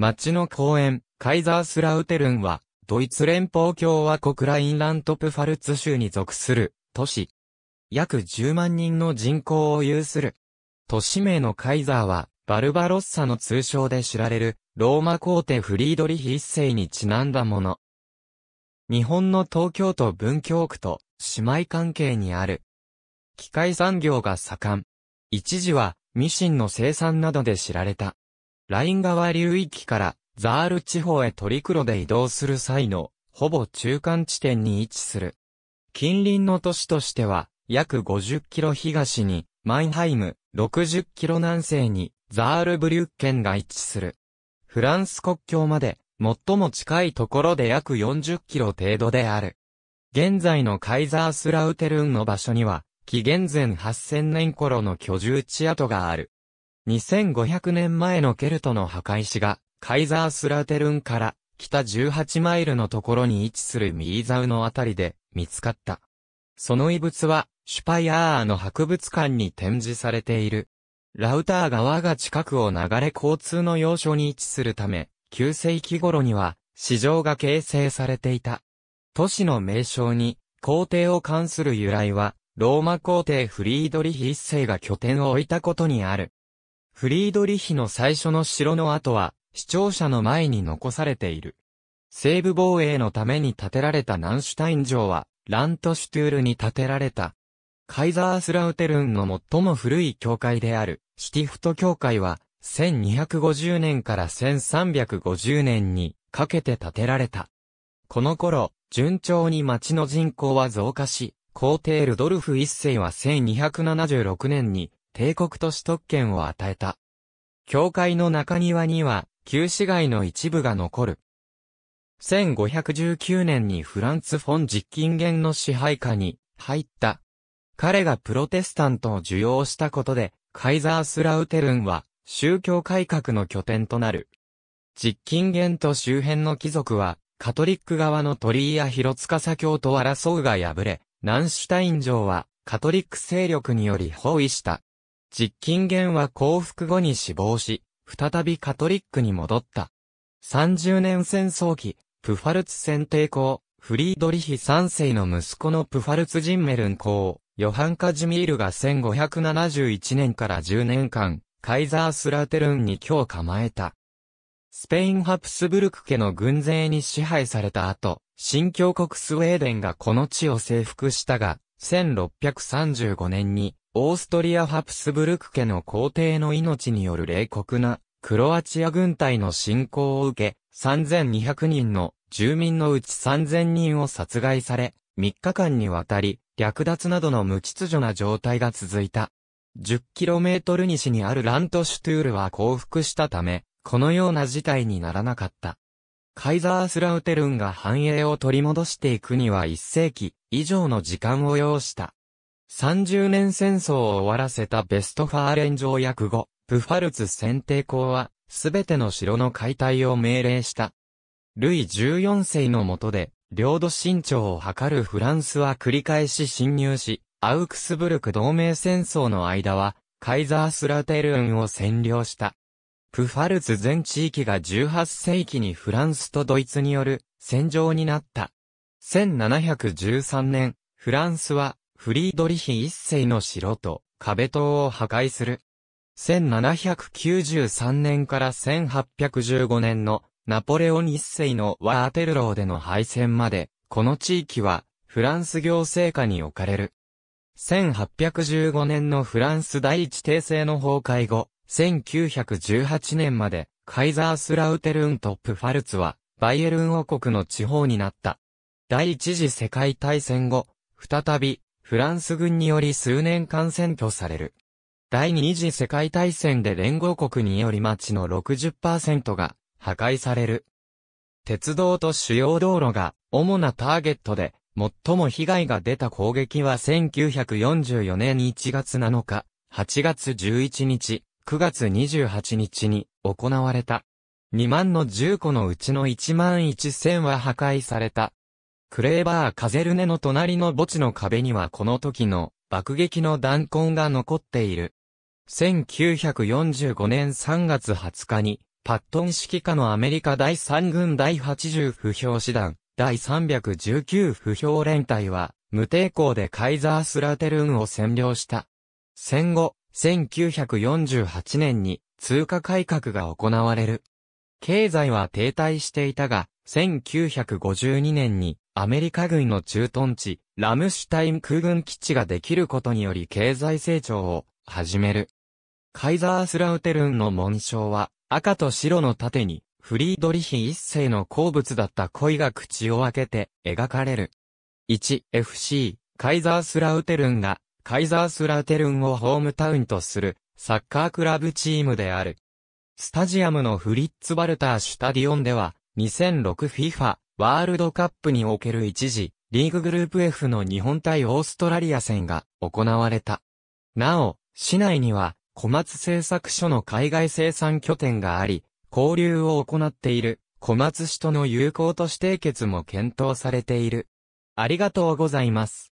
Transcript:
町の公園、カイザースラウテルンは、ドイツ連邦共和国ラインラントプファルツ州に属する都市。約10万人の人口を有する。都市名のカイザーは、バルバロッサの通称で知られる、ローマ皇帝フリードリヒ一世にちなんだもの。日本の東京都文京区と姉妹関係にある。機械産業が盛ん。一時はミシンの生産などで知られた。ライン川流域からザール地方へトリクロで移動する際のほぼ中間地点に位置する。近隣の都市としては約50キロ東にマインハイム、60キロ南西にザールブリュッケンが位置する。フランス国境まで最も近いところで約40キロ程度である。現在のカイザースラウテルンの場所には、紀元前8000年頃の居住地跡がある。2500年前のケルトの墓石が、カイザースラテルンから北18マイルのところに位置するミーザウのあたりで見つかった。その遺物は、シュパイアーの博物館に展示されている。ラウター川が近くを流れ交通の要所に位置するため、9世紀頃には、市場が形成されていた。都市の名称に、皇帝を関する由来は、ローマ皇帝フリードリヒ一世が拠点を置いたことにある。フリードリヒの最初の城の跡は、視聴者の前に残されている。西部防衛のために建てられたナンシュタイン城は、ラントシュトゥールに建てられた。カイザースラウテルンの最も古い教会である、シティフト教会は、1250年から1350年にかけて建てられた。この頃、順調に町の人口は増加し、皇帝ルドルフ一世は1276年に帝国都市特権を与えた。教会の中庭には、旧市街の一部が残る。1519年にフランツ・フォン・ジッキンゲンの支配下に入った。彼がプロテスタントを受容したことで、カイザースラウテルンは宗教改革の拠点となる。ジッキンゲンと周辺の貴族は、カトリック側の鳥居や広司教と争うが敗れ、ナンシュタイン城はカトリック勢力により包囲した。実金元は降伏後に死亡し、再びカトリックに戻った。30年戦争期、プファルツ戦抵抗、フリードリヒ3世の息子のプファルツ・ジンメルン公、ヨハン・カジミールが1571年から10年間、カイザースラテルンに今日構えた。スペインハプスブルク家の軍勢に支配された後、新教国スウェーデンがこの地を征服したが、1635年にオーストリア・ハプスブルク家の皇帝の命による冷酷なクロアチア軍隊の侵攻を受け、3200人の住民のうち3000人を殺害され、3日間にわたり、略奪などの無秩序な状態が続いた。10km 西にあるラントシュトゥールは降伏したため、このような事態にならなかった。カイザースラウテルンが繁栄を取り戻していくには1世紀以上の時間を要した。30年戦争を終わらせたベストファーレン条約後、プファルツ選定公は、すべての城の解体を命令した。ルイ14世の下で、領土伸長を図るフランスは繰り返し侵入し、アウクスブルク同盟戦争の間は、カイザースラテルンを占領した。プファルツ全地域が18世紀にフランスとドイツによる戦場になった。1713年、フランスはフリードリヒ一世の城と壁塔を破壊する。1793年から1815年のナポレオン一世のワーテルローでの敗戦まで、この地域はフランス行政下に置かれる。1815年のフランス第一帝政の崩壊後、1918年までカイザースラウテルントップファルツはバイエルン王国の地方になった。第一次世界大戦後、再びフランス軍により数年間占拠される。第二次世界大戦で連合国により町の60%が破壊される。鉄道と主要道路が主なターゲットで、最も被害が出た攻撃は1944年1月7日、8月11日、9月28日に行われた。2万の10個のうちの1万1000は破壊された。クレーバー・カゼルネの隣の墓地の壁にはこの時の爆撃の弾痕が残っている。1945年3月20日に、パットン指揮下のアメリカ第3軍第80不評師団、第319不評連隊は、無抵抗でカイザースラテルンを占領した。戦後、1948年に通貨改革が行われる。経済は停滞していたが、1952年にアメリカ軍の駐屯地、ラムシュタイン空軍基地ができることにより経済成長を始める。カイザースラウテルンの紋章は、赤と白の盾に、フリードリヒ一世の好物だった恋が口を開けて描かれる。1FC、カイザースラウテルンが、カイザースラウテルンをホームタウンとする、サッカークラブチームである。スタジアムのフリッツ・バルター・シュタディオンでは、2006FIFA ワールドカップにおける一時、リーググループ F の日本対オーストラリア戦が行われた。なお、市内には小松製作所の海外生産拠点があり、交流を行っている小松市との友好都市締結も検討されている。ありがとうございます。